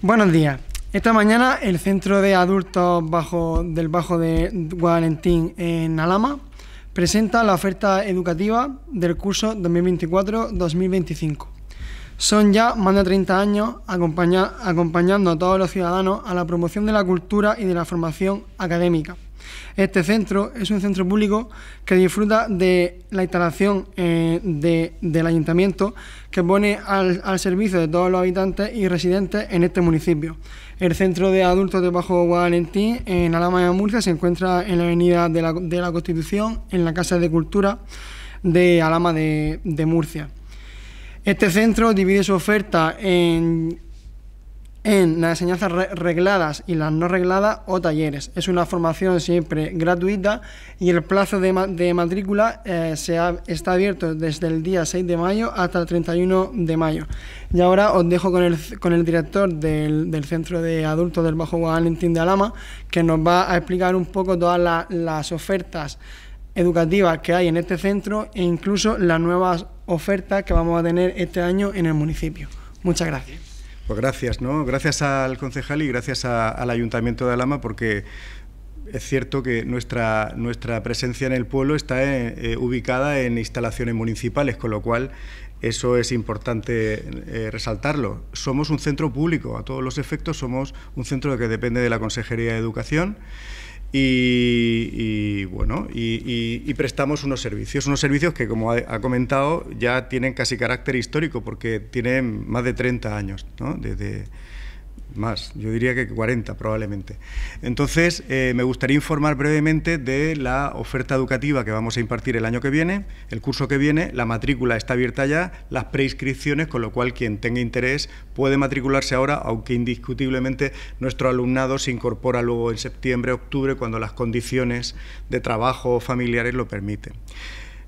Buenos días. Esta mañana el Centro de Adultos bajo, del Bajo de Guadalentín en Alama presenta la oferta educativa del curso 2024-2025. Son ya más de 30 años acompañando a todos los ciudadanos a la promoción de la cultura y de la formación académica este centro es un centro público que disfruta de la instalación eh, del ayuntamiento que pone al, servicio de todos los habitantes y residentes en este municipio. El centro de adultos de Bajo Valentín, en Alama de Murcia, se encuentra en la avenida de la, Constitución, en la Casa de Cultura de Alama de Murcia. Este centro divide su oferta en en las enseñanzas regladas y las no regladas o talleres. Es una formación siempre gratuita y el plazo de, matrícula eh, se está abierto desde el día 6 de mayo hasta el 31 de mayo. Y ahora os dejo con el, con el director del, del, Centro de Adultos del Bajo Guadalentín de Alama, que nos va a explicar un poco todas las ofertas educativas que hay en este centro e incluso las nuevas ofertas que vamos a tener este año en el municipio. Muchas gracias. Pues gracias, ¿no? Gracias al concejal y gracias al Ayuntamiento de Alama porque es cierto que nuestra, nuestra presencia en el pueblo está eh, eh, ubicada en instalaciones municipales, con lo cual eso es importante eh, resaltarlo. Somos un centro público, a todos los efectos somos un centro que depende de la Consejería de Educación y, bueno, y, prestamos unos servicios, unos servicios que, como ha, comentado, ya tienen casi carácter histórico porque tienen más de 30 años, ¿no? desde, más, yo diría que 40 probablemente. Entonces, eh, me gustaría informar brevemente de la oferta educativa que vamos a impartir el año que viene, el curso que viene, la matrícula está abierta ya, las preinscripciones, con lo cual quien tenga interés puede matricularse ahora, aunque indiscutiblemente nuestro alumnado se incorpora luego en septiembre, octubre, cuando las condiciones de trabajo familiares lo permiten.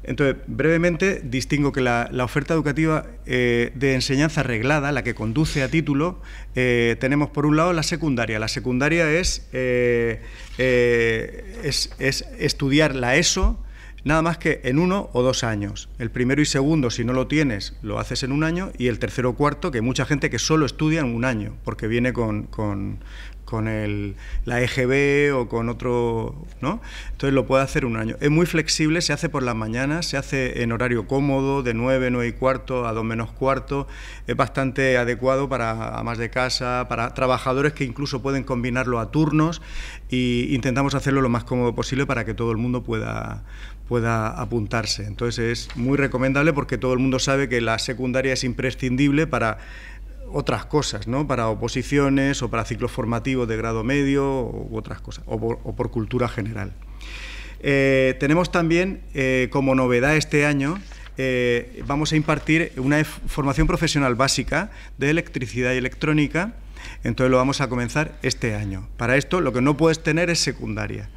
Entonces, brevemente, distingo que la, oferta educativa eh, de enseñanza reglada, la que conduce a título, eh, tenemos por un lado la secundaria. La secundaria es, eh, es, es estudiar la ESO nada más que en uno o dos años. El primero y segundo, si no lo tienes, lo haces en un año, y el tercero o cuarto, que hay mucha gente que solo estudia en un año, porque viene con, con, con el, la EGB o con otro, ¿no? Entonces lo puede hacer un año. Es muy flexible, se hace por las mañanas, se hace en horario cómodo, de 9, 9 y cuarto a 2 menos cuarto. Es bastante adecuado para amas de casa, para trabajadores que incluso pueden combinarlo a turnos e intentamos hacerlo lo más cómodo posible para que todo el mundo pueda, pueda apuntarse. Entonces es muy recomendable porque todo el mundo sabe que la secundaria es imprescindible para otras cosas, ¿no? Para oposiciones o para ciclos formativos de grado medio u otras cosas, o por, cultura general. Eh, tenemos también, eh, como novedad este año, eh, vamos a impartir una e-, formación profesional básica de electricidad y electrónica entonces lo vamos a comenzar este año. Para esto lo que no puedes tener es secundaria.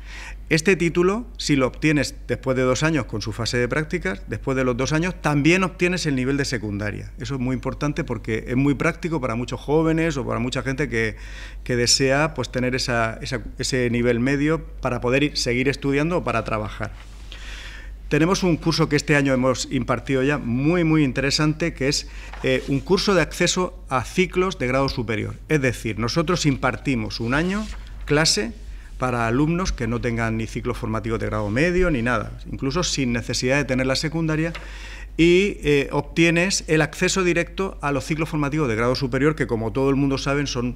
Este título, si lo obtienes después de dos años con su fase de prácticas, después de los dos años también obtienes el nivel de secundaria. Eso es muy importante porque es muy práctico para muchos jóvenes o para mucha gente que, desea pues, tener ese nivel medio para poder seguir estudiando o para trabajar tenemos un curso que este año hemos impartido ya muy, muy interesante, que es eh, un curso de acceso a ciclos de grado superior. Es decir, nosotros impartimos un año clase para alumnos que no tengan ni ciclo formativo de grado medio ni nada, incluso sin necesidad de tener la secundaria, y eh, obtienes el acceso directo a los ciclos formativos de grado superior, que como todo el mundo sabe son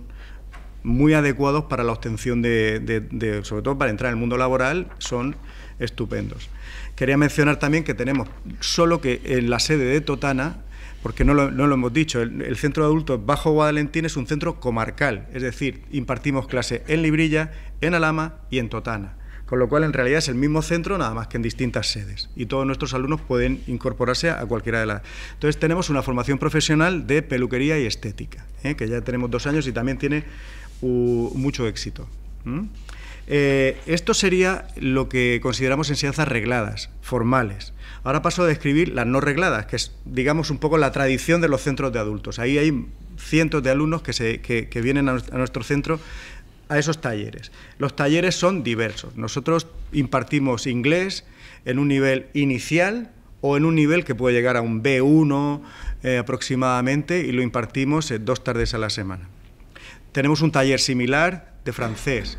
muy adecuados para la obtención de, de sobre todo para entrar en el mundo laboral, son estupendos. Quería mencionar también que tenemos solo que en la sede de Totana, porque no lo, hemos dicho, el, Centro de Adultos Bajo Guadalentín es un centro comarcal, es decir, impartimos clase en Librilla, en Alama y en Totana. Con lo cual, en realidad es el mismo centro, nada más que en distintas sedes. Y todos nuestros alumnos pueden incorporarse a cualquiera de las. Entonces, tenemos una formación profesional de peluquería y estética, ¿eh? que ya tenemos dos años y también tiene mucho éxito. Eh, esto sería lo que consideramos enseñanzas regladas, formales. Ahora paso a describir las no regladas, que es, digamos, un poco la tradición de los centros de adultos. Ahí hay cientos de alumnos que, vienen a, nuestro centro a esos talleres. Los talleres son diversos. Nosotros impartimos inglés en un nivel inicial o en un nivel que puede llegar a un B1 eh, aproximadamente y lo impartimos eh, dos tardes a la semana. Tenemos un taller similar de francés,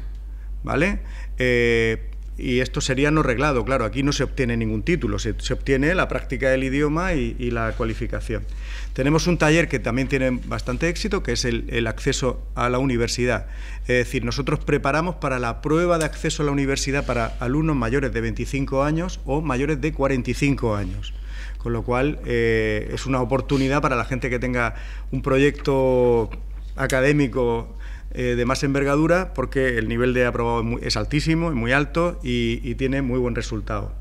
¿vale? Eh, y esto sería no reglado, claro, aquí no se obtiene ningún título, se, obtiene la práctica del idioma y, la cualificación. Tenemos un taller que también tiene bastante éxito, que es el, acceso a la universidad. Es decir, nosotros preparamos para la prueba de acceso a la universidad para alumnos mayores de 25 años o mayores de 45 años. Con lo cual eh, es una oportunidad para la gente que tenga un proyecto académico eh, de más envergadura porque el nivel de aprobado es, altísimo, es muy alto y, tiene muy buen resultado.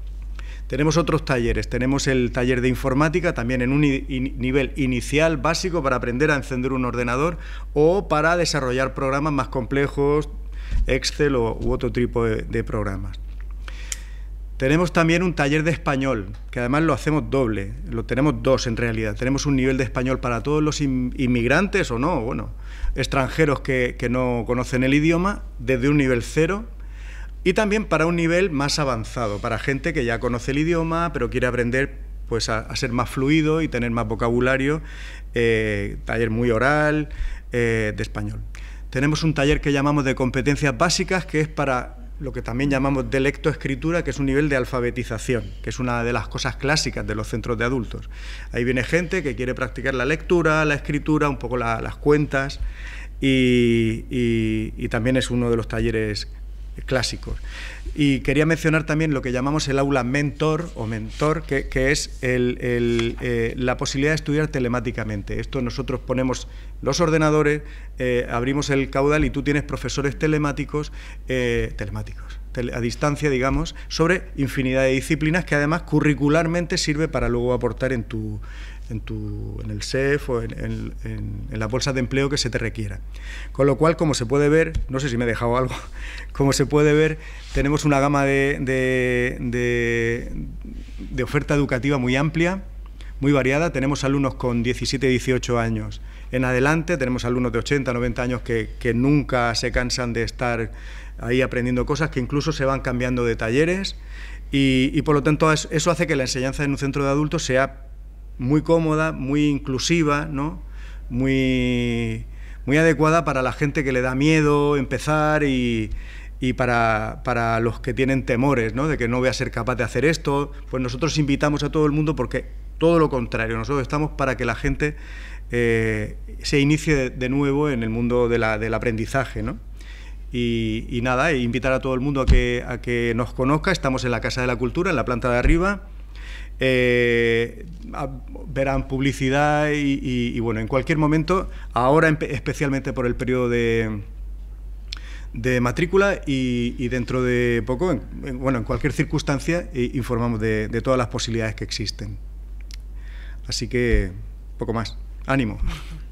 Tenemos otros talleres, tenemos el taller de informática también en un nivel inicial básico para aprender a encender un ordenador o para desarrollar programas más complejos, Excel o, u otro tipo de programas. Tenemos también un taller de español, que además lo hacemos doble, lo tenemos dos en realidad. Tenemos un nivel de español para todos los inmigrantes o no, bueno, extranjeros que, no conocen el idioma, desde un nivel cero, y también para un nivel más avanzado, para gente que ya conoce el idioma, pero quiere aprender pues a, ser más fluido y tener más vocabulario, eh, taller muy oral, eh, de español. Tenemos un taller que llamamos de competencias básicas, que es para lo que también llamamos de lectoescritura, que es un nivel de alfabetización, que es una de las cosas clásicas de los centros de adultos. Ahí viene gente que quiere practicar la lectura, la escritura, un poco las cuentas, y, y, también es uno de los talleres clásicos. Y quería mencionar también lo que llamamos el aula mentor o mentor, que, es eh, la posibilidad de estudiar telemáticamente. Esto nosotros ponemos los ordenadores, eh, abrimos el caudal y tú tienes profesores telemáticos, eh, telemáticos a distancia, digamos, sobre infinidad de disciplinas que además curricularmente sirve para luego aportar en tu, en, tu, en el CEF o en, en, las bolsas de empleo que se te requiera. Con lo cual, como se puede ver, no sé si me he dejado algo, como se puede ver, tenemos una gama de, oferta educativa muy amplia, muy variada. Tenemos alumnos con 17, 18 años en adelante, tenemos alumnos de 80, 90 años que, nunca se cansan de estar ahí aprendiendo cosas, que incluso se van cambiando de talleres. Y, y, por lo tanto eso hace que la enseñanza en un centro de adultos sea muy cómoda, muy inclusiva, ¿no? muy, muy adecuada para la gente que le da miedo empezar y, para, los que tienen temores ¿no? de que no voy a ser capaz de hacer esto. Pues nosotros invitamos a todo el mundo porque todo lo contrario, nosotros estamos para que la gente eh, se inicie de, nuevo en el mundo del aprendizaje. Y, nada, e invitar a todo el mundo a que, a que nos conozca. Estamos en la Casa de la Cultura, en la planta de arriba. Eh, verán publicidad y, bueno, en cualquier momento, ahora especialmente por el periodo de, matrícula y, dentro de poco, en, bueno, en cualquier circunstancia, eh, informamos de todas las posibilidades que existen. Así que, poco más. Ánimo.